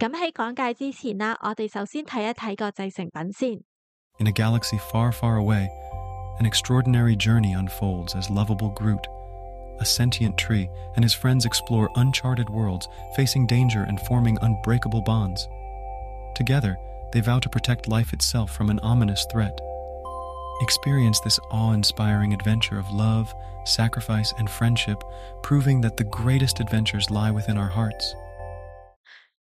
In a galaxy far, far away, an extraordinary journey unfolds as lovable Groot, a sentient tree, and his friends explore uncharted worlds, facing danger and forming unbreakable bonds. Together, they vow to protect life itself from an ominous threat. Experience this awe inspiring adventure of love, sacrifice, and friendship, proving that the greatest adventures lie within our hearts.